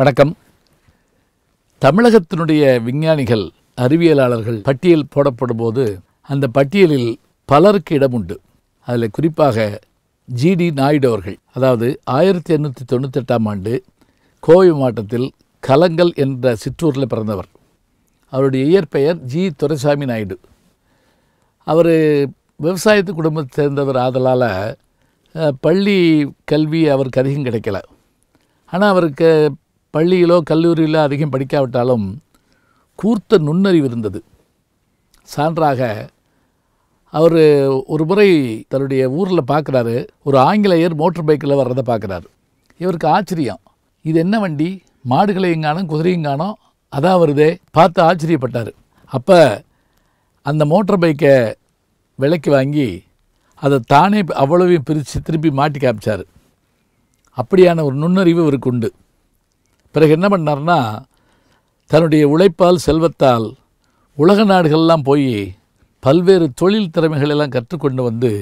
வணக்கம் தமிழகத்தினுடைய விஞ்ஞானிகள் அறிவியலாளர்கள் பட்டியல் போடப்படும் போது அந்த பட்டியலில் பலருக்கு இடம் உண்டு அதில் குறிப்பாக ஜிடி நாயுடு அவர்கள் அதாவது ஆயிரத்தி எண்ணூற்றி தொண்ணூத்தெட்டாம் ஆண்டு கோவை மாவட்டத்தில் கலங்கல் என்ற சிற்றூரில் பிறந்தவர் அவருடைய இயற்பெயர் ஜி துரைசாமி நாயுடு அவர் விவசாயத்து குடும்பத்தை சேர்ந்தவர் ஆதலால் பள்ளி கல்வி அவருக்கு அதிகம் கிடைக்கல ஆனால் அவருக்கு பள்ளியிலோ கல்லூரியிலோ அதிகம் படிக்காவிட்டாலும் கூர்த்த நுண்ணறிவு இருந்தது சான்றாக அவர் ஒரு முறை தன்னுடைய ஊரில் பார்க்குறாரு ஒரு ஆங்கிலேயர் மோட்டர் பைக்கில் வர்றதை பார்க்குறாரு இவருக்கு ஆச்சரியம் இது என்ன வண்டி மாடுகளையும் காணும் குதிரையும் காணோம் அதான் வருதே பார்த்து ஆச்சரியப்பட்டார் அப்போ அந்த மோட்டர் பைக்கை விலைக்கு வாங்கி அதை தானே அவ்வளவையும் பிரித்து திருப்பி மாட்டி காமிச்சார் அப்படியான ஒரு நுண்ணறிவு இவருக்கு உண்டு பிறகு என்ன பண்ணார்னா தன்னுடைய உழைப்பால் செல்வத்தால் உலக நாடுகள்லாம் போய் பல்வேறு தொழில் திறமைகளெல்லாம் கற்றுக்கொண்டு வந்து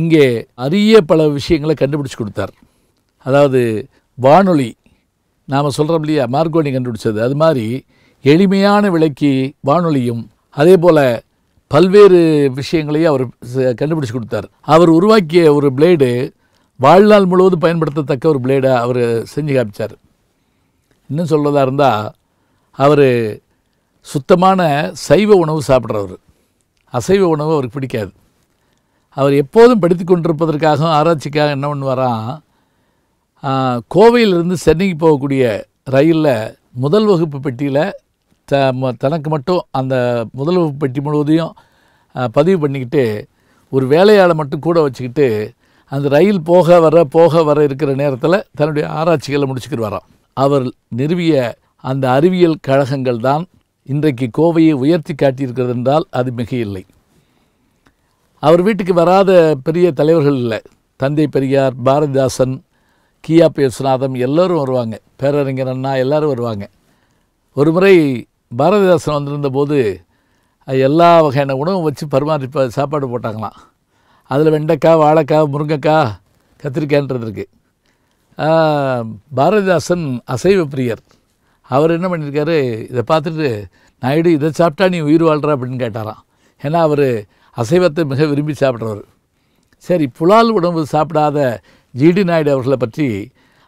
இங்கே அரிய பல விஷயங்களை கண்டுபிடிச்சு கொடுத்தார் அதாவது வானொலி நாம் சொல்கிறோம் இல்லையா மார்கோனி கண்டுபிடிச்சது அது மாதிரி எளிமையான விலைக்கு வானொலியும் அதே போல் பல்வேறு விஷயங்களையும் அவர் கண்டுபிடிச்சு கொடுத்தார் அவர் உருவாக்கிய ஒரு பிளேடு வாழ்நாள் முழுவதும் பயன்படுத்தத்தக்க ஒரு பிளேடை அவர் செஞ்சு காமிச்சார் இன்னும் சொல்கிறதா இருந்தால் அவர் சுத்தமான சைவ உணவு சாப்பிட்றவர் அசைவ உணவு அவருக்கு பிடிக்காது அவர் எப்போதும் படித்து கொண்டிருப்பதற்காகவும் ஆராய்ச்சிக்காக என்ன பண்ணுவாராம் கோவையிலிருந்து சென்னைக்கு போகக்கூடிய ரயிலில் முதல் வகுப்பு பெட்டியில் த தனக்கு மட்டும் அந்த முதல் வகுப்பு பெட்டி முழுவதையும் பதிவு பண்ணிக்கிட்டு ஒரு வேலையாளை மட்டும் கூட வச்சுக்கிட்டு அந்த ரயில் போக வர போக வர இருக்கிற நேரத்தில் தன்னுடைய ஆராய்ச்சிகளை முடிச்சுக்கிட்டு வரான் அவர் நிறுவிய அந்த அறிவியல் கழகங்கள் தான் இன்றைக்கு கோவையை உயர்த்தி காட்டியிருக்கிறது என்றால் அது மிக இல்லை அவர் வீட்டுக்கு வராத பெரிய தலைவர்கள் இல்லை தந்தை பெரியார் பாரதிதாசன் கியா விஸ்வநாதம் எல்லோரும் வருவாங்க பேரறிஞர் அண்ணா எல்லோரும் வருவாங்க ஒரு முறை பாரதிதாசன் வந்திருந்த போது எல்லா வகையான உணவும் வச்சு பரிமாறி சாப்பாடு போட்டாங்களாம் அதில் வெண்டைக்காய் வாழைக்காய் முருங்கைக்காய் கத்திரிக்காய்ன்றது இருக்குது பாரதிதாசன் அசைவ பிரியர் அவர் என்ன பண்ணியிருக்காரு இதை பார்த்துட்டு நாயுடு இதை சாப்பிட்டா நீ உயிர் வாழ்கிற அப்படின்னு கேட்டாராம் ஏன்னா அவர் அசைவத்தை மிக விரும்பி சாப்பிட்றவர் சரி புலால் உணவு சாப்பிடாத ஜிடி நாயுடு அவர்களை பற்றி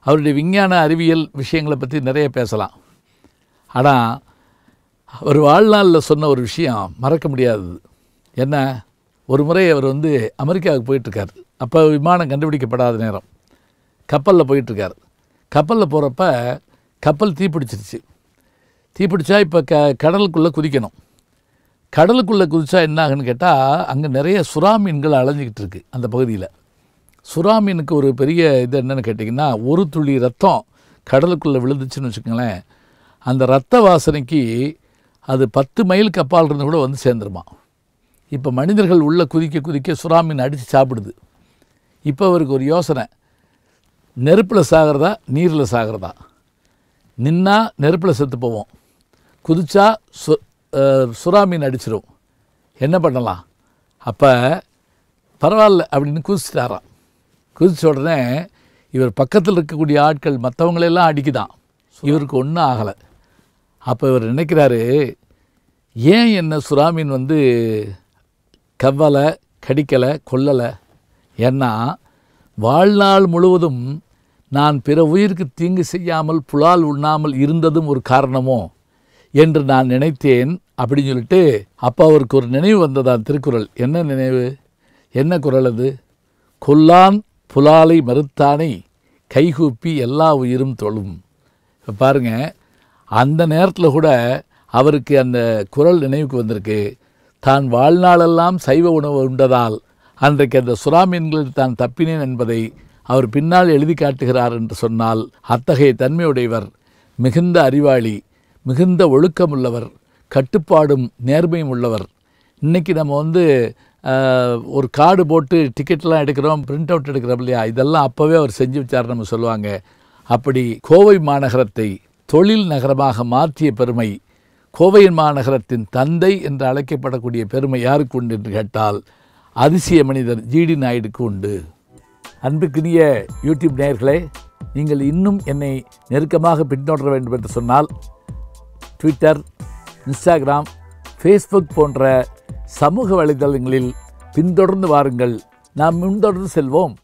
அவருடைய விஞ்ஞான அறிவியல் விஷயங்களை பற்றி நிறைய பேசலாம் ஆனால் அவர் வாழ்நாளில் சொன்ன ஒரு விஷயம் மறக்க முடியாதது என்ன ஒரு முறை அவர் வந்து அமெரிக்காவுக்கு போயிட்டுருக்கார் அப்போ விமானம் கண்டுபிடிக்கப்படாத நேரம் கப்பலில் போயிட்டுருக்கார் கப்பலில் போகிறப்ப கப்பல் தீப்பிடிச்சிருச்சு தீப்பிடிச்சா இப்போ க கடலுக்குள்ளே குதிக்கணும் கடலுக்குள்ளே குதிச்சா என்ன ஆகுன்னு கேட்டால் அங்கே நிறைய சுறா மீன்கள் அலைஞ்சிக்கிட்டு இருக்குது அந்த பகுதியில் சுறா மீனுக்கு ஒரு பெரிய இது என்னென்னு கேட்டிங்கன்னா ஒரு துளி ரத்தம் கடலுக்குள்ளே விழுந்துச்சுன்னு வச்சுக்கோங்களேன் அந்த ரத்த வாசனைக்கு அது பத்து மைல் கப்பால் இருந்து கூட வந்து சேர்ந்துருமா இப்போ மனிதர்கள் உள்ளே குதிக்க குதிக்க சுறாமீன் அடித்து சாப்பிடுது இப்போ அவருக்கு ஒரு யோசனை நெருப்பில் சாகிறதா நீரில் சாகிறதா நின்னா நெருப்பில் செத்து போவோம் குதிச்சா சு சுறா மீன் அடிச்சிடும் என்ன பண்ணலாம் அப்போ பரவாயில்ல அப்படின்னு குதிச்சிட்டாராம் குதித்த உடனே இவர் பக்கத்தில் இருக்கக்கூடிய ஆட்கள் மற்றவங்களெல்லாம் அடிக்குதான் இவருக்கு ஒன்றும் ஆகலை அப்போ இவர் நினைக்கிறாரு ஏன் என்ன சுறாமீன் வந்து கவ்வலை கடிக்கலை கொல்லலை ஏன்னா வாழ்நாள் முழுவதும் நான் பிற உயிருக்கு தீங்கு செய்யாமல் புலால் உண்ணாமல் இருந்ததும் ஒரு காரணமோ என்று நான் நினைத்தேன் அப்படின்னு சொல்லிட்டு அப்போ அவருக்கு ஒரு நினைவு வந்ததான் திருக்குறள் என்ன நினைவு என்ன குரல் அது கொல்லான் புலாலை மறுத்தானை கைகூப்பி எல்லா உயிரும் தொழும் இப்போ பாருங்கள் அந்த நேரத்தில் கூட அவருக்கு அந்த குரல் நினைவுக்கு வந்திருக்கு தான் வாழ்நாளெல்லாம் சைவ உணவு உண்டதால் அன்றைக்கு அந்த சுறா மீன்களில் தான் தப்பினேன் என்பதை அவர் பின்னால் எழுதி காட்டுகிறார் என்று சொன்னால் அத்தகைய தன்மையுடையவர் மிகுந்த அறிவாளி மிகுந்த ஒழுக்கமுள்ளவர் கட்டுப்பாடும் நேர்மையும் உள்ளவர் இன்றைக்கி நம்ம வந்து ஒரு கார்டு போட்டு டிக்கெட்லாம் எடுக்கிறோம் பிரிண்ட் அவுட் எடுக்கிறோம் இல்லையா இதெல்லாம் அப்போவே அவர் செஞ்சு வச்சார் நம்ம சொல்லுவாங்க அப்படி கோவை மாநகரத்தை தொழில் நகரமாக மாற்றிய பெருமை கோவை மாநகரத்தின் தந்தை என்று அழைக்கப்படக்கூடிய பெருமை யாருக்கு உண்டு என்று கேட்டால் அதிசய மனிதர் ஜிடி நாயுடுக்கு உண்டு அன்புக்குரிய யூடியூப் நேயர்களே நீங்கள் இன்னும் என்னை நெருக்கமாக பின்தொடர வேண்டும் என்று சொன்னால் ட்விட்டர் இன்ஸ்டாகிராம் ஃபேஸ்புக் போன்ற சமூக வலைதளங்களில் பின்தொடர்ந்து வாருங்கள் நாம் முன்தொடர்ந்து செல்வோம்